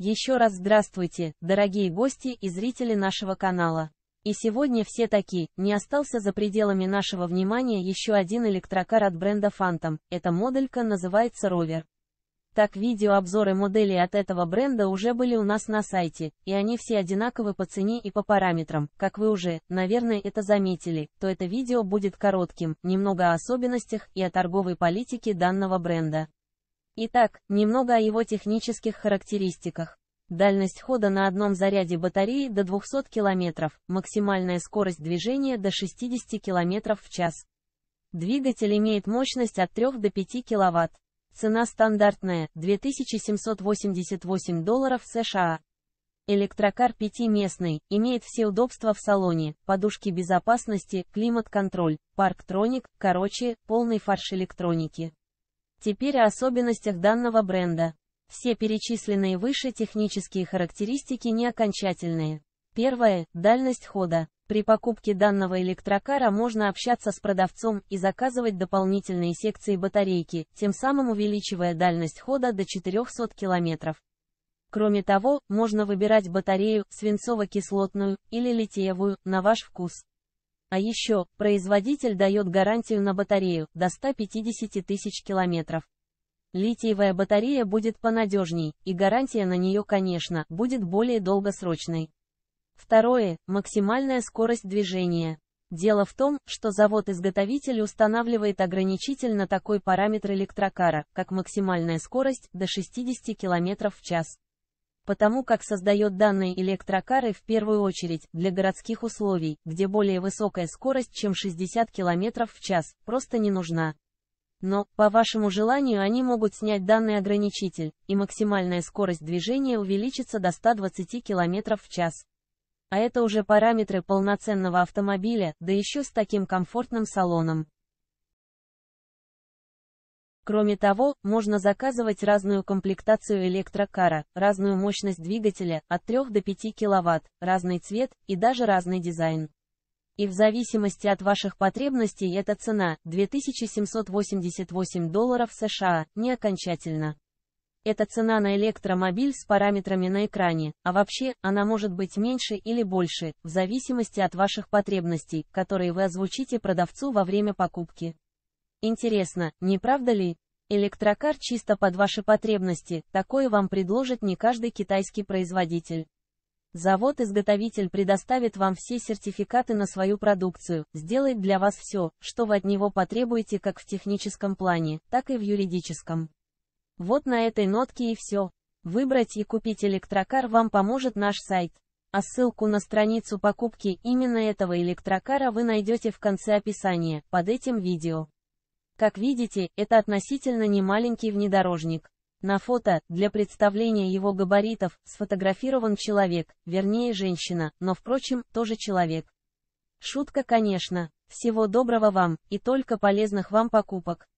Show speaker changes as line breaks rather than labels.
Еще раз здравствуйте, дорогие гости и зрители нашего канала. И сегодня все такие, не остался за пределами нашего внимания еще один электрокар от бренда Phantom, эта моделька называется Rover. Так видеообзоры моделей от этого бренда уже были у нас на сайте, и они все одинаковы по цене и по параметрам, как вы уже, наверное, это заметили, то это видео будет коротким, немного о особенностях и о торговой политике данного бренда. Итак, немного о его технических характеристиках. Дальность хода на одном заряде батареи до 200 км, максимальная скорость движения до 60 км в час. Двигатель имеет мощность от 3 до 5 кВт. Цена стандартная – 2788 долларов США. Электрокар пятиместный, имеет все удобства в салоне, подушки безопасности, климат-контроль, парктроник, короче, полный фарш электроники. Теперь о особенностях данного бренда. Все перечисленные выше технические характеристики не окончательные. Первое – дальность хода. При покупке данного электрокара можно общаться с продавцом и заказывать дополнительные секции батарейки, тем самым увеличивая дальность хода до 400 км. Кроме того, можно выбирать батарею, свинцово-кислотную или литиевую, на ваш вкус. А еще, производитель дает гарантию на батарею до 150 тысяч километров. Литиевая батарея будет понадежней, и гарантия на нее, конечно, будет более долгосрочной. Второе. Максимальная скорость движения. Дело в том, что завод-изготовитель устанавливает ограничительно такой параметр электрокара, как максимальная скорость до 60 км в час. Потому как создает данные электрокары в первую очередь для городских условий, где более высокая скорость, чем 60 км в час, просто не нужна. Но, по вашему желанию, они могут снять данный ограничитель, и максимальная скорость движения увеличится до 120 км в час. А это уже параметры полноценного автомобиля, да еще с таким комфортным салоном. Кроме того, можно заказывать разную комплектацию электрокара, разную мощность двигателя от 3 до 5 кВт, разный цвет и даже разный дизайн и в зависимости от ваших потребностей эта цена – 2788 долларов США, не окончательно. Это цена на электромобиль с параметрами на экране, а вообще, она может быть меньше или больше, в зависимости от ваших потребностей, которые вы озвучите продавцу во время покупки. Интересно, не правда ли? Электрокар чисто под ваши потребности, такое вам предложит не каждый китайский производитель. Завод-изготовитель предоставит вам все сертификаты на свою продукцию, сделает для вас все, что вы от него потребуете как в техническом плане, так и в юридическом. Вот на этой нотке и все. Выбрать и купить электрокар вам поможет наш сайт. А ссылку на страницу покупки именно этого электрокара вы найдете в конце описания, под этим видео. Как видите, это относительно немаленький внедорожник. На фото, для представления его габаритов, сфотографирован человек, вернее женщина, но впрочем, тоже человек. Шутка, конечно. Всего доброго вам, и только полезных вам покупок.